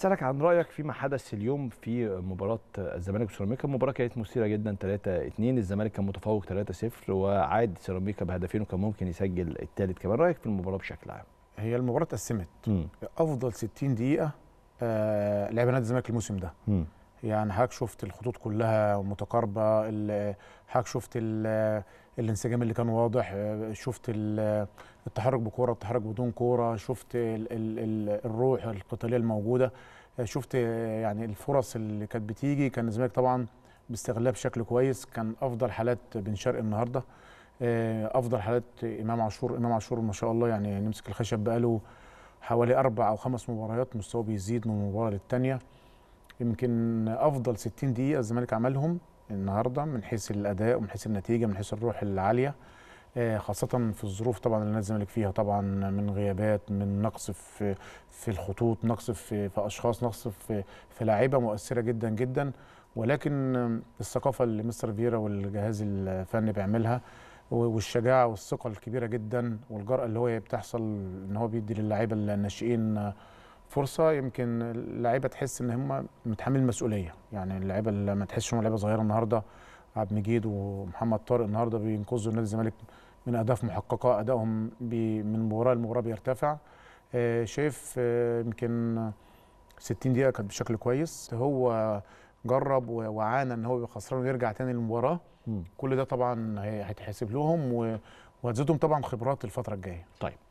اسالك عن رايك فيما حدث اليوم في مباراه الزمالك وسيراميكا المباراه كانت مثيره جدا 3 2 الزمالك كان متفوق 3 0 وعاد سيراميكا بهدفين وكان ممكن يسجل الثالث كمان رايك في المباراه بشكل عام هي المباراه اتقسمت افضل 60 دقيقه آه لعب نادي الزمالك الموسم ده م. يعني حضرتك شفت الخطوط كلها متقاربه حضرتك شفت الانسجام اللي كان واضح شفت التحرك بكوره التحرك بدون كوره شفت الـ الـ الروح القتاليه الموجوده شفت يعني الفرص اللي كانت بتيجي كان الزمالك طبعا باستغلال بشكل كويس كان افضل حالات بن شرقي النهارده آه، افضل حالات امام عاشور امام عاشور ما شاء الله يعني نمسك الخشب بقاله حوالي اربع او خمس مباريات مستواه بيزيد من مباراه للثانيه يمكن افضل 60 دقيقه الزمالك عملهم النهارده من حيث الاداء ومن حيث النتيجه من حيث الروح العاليه آه، خاصة في الظروف طبعا اللي الزمالك فيها طبعا من غيابات من نقص في في الخطوط نقص في في اشخاص نقص في في لاعيبه مؤثرة جدا جدا ولكن الثقافة اللي مستر فيرا والجهاز الفني بيعملها والشجاعة والثقة الكبيرة جدا والجرأة اللي هو بتحصل ان هو بيدي للاعيبة الناشئين فرصه يمكن اللعيبه تحس ان هم متحمل المسؤوليه يعني اللعيبه اللي ما تحسش هم لعيبه صغيره النهارده عبد المجيد ومحمد طارق النهارده بينقذوا نادي الزمالك من اهداف محققه ادائهم من مباراه لمباراه بيرتفع آه، شايف آه، يمكن 60 دقيقه كانت بشكل كويس هو جرب وعانى ان هو يبقى خسران ويرجع تاني للمباراه كل ده طبعا هيتحسب لهم وهتزيدهم طبعا خبرات الفتره الجايه طيب